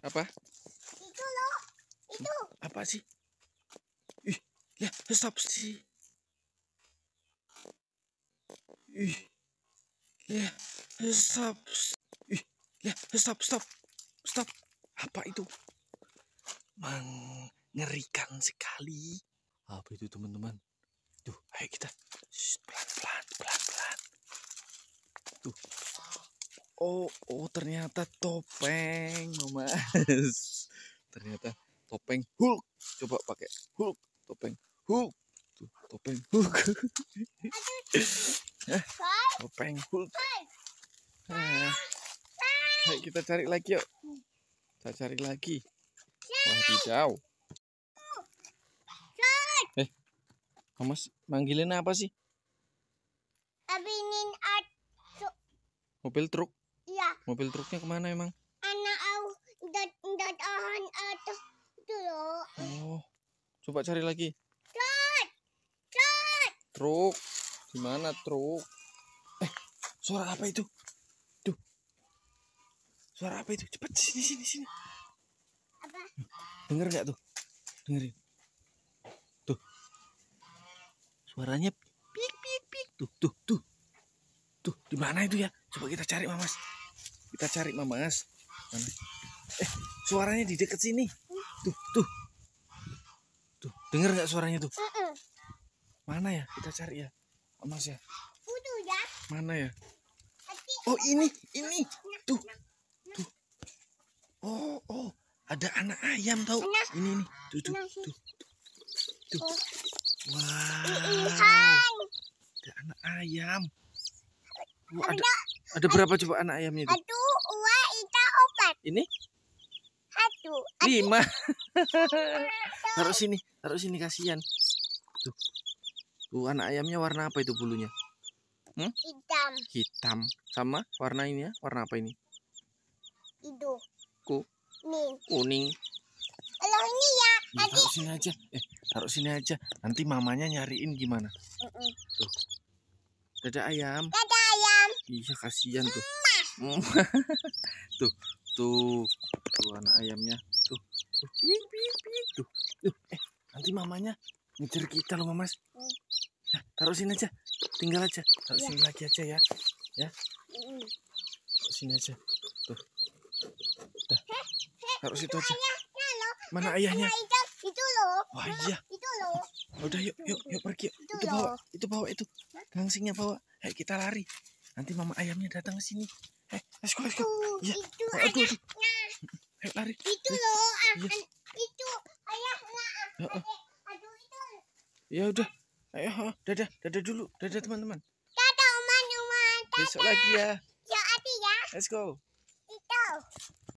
Apa? Itu loh. Itu. Apa sih? Ih, ya, stop sih. Ih. Ya, stop. Ih, ya, stop, stop. Stop. Apa itu? Mengerikan sekali. Apa itu, teman-teman? Tuh, ayo kita pelan-pelan, pelan-pelan oh oh ternyata topeng mas ternyata topeng Hulk coba pakai Hulk topeng Hulk topeng Hulk eh, topeng Hulk nah. Eh, Hai, kita cari lagi yuk kita cari lagi wah hijau eh Mas manggilin apa sih mobil truk Mobil truknya kemana emang? Anak aw, dat dat ahan atas eh, loh. Oh, coba cari lagi. Truk, truk. Truk, mana truk? Eh, suara apa itu? Tuh, suara apa itu? Cepat sini sini sini. Apa? Dengar nggak tuh? Dengerin. Tuh, suaranya pik pik pik tuh tuh tuh tuh di mana itu ya? Coba kita cari mas. Kita cari Mama As. Mana? Eh, suaranya di dekat sini. Tuh, tuh. Tuh, dengar nggak suaranya tuh? Mana ya? Kita cari ya. Mas ya. Mana ya? Oh, ini, ini. Tuh. Tuh. Oh, oh. Ada anak ayam tau. Ini, ini. Tuh, tuh, tuh. Tuh. Oh. Wow. Ada anak ayam. Wah, ada, ada berapa coba anak ayamnya itu? Ini? Satu. Lima. taruh sini, taruh sini kasihan. Tuh. Tuh anak ayamnya warna apa itu bulunya? Hmm? Hitam. Hitam. Sama warna ini ya? Warna apa ini? Itu. Ku. Kuning. Kalau ini ya. Nah, Taruh sini aja. Eh, taruh sini aja. Nanti mamanya nyariin gimana? Mm Tuh. Dada ayam. Dada ayam. Iya kasihan tuh. Tuh, Tuh, tuh anak ayamnya. Tuh, tuh, tuh, Eh, nanti mamanya ngejar kita loh, Mas. Nah, taruh sini aja. Tinggal aja. Taruh ya. sini lagi aja ya. Ya. Taruh sini aja. Tuh. Dah. Taruh situ aja. Mana ayahnya? Itu loh. Wah, oh, iya. Itu loh. Oh, udah yuk, yuk, yuk pergi. Itu, bawa, itu bawa itu. langsingnya bawa. Ayo kita lari. Nanti mama ayamnya datang ke sini. Let's go, let's go. Itu, ya. itu oh, aduh, aduh. Ayo lari. Itu loh, ah, yes. itu ayahnya. Ah, ya, ah. Aduh, aduh itu. Ya udah. Ayo, dadah, dadah dulu. Dadah teman-teman. Dadah, teman-teman. Besok lagi ya. Ya, Adi ya. Let's go. Itu.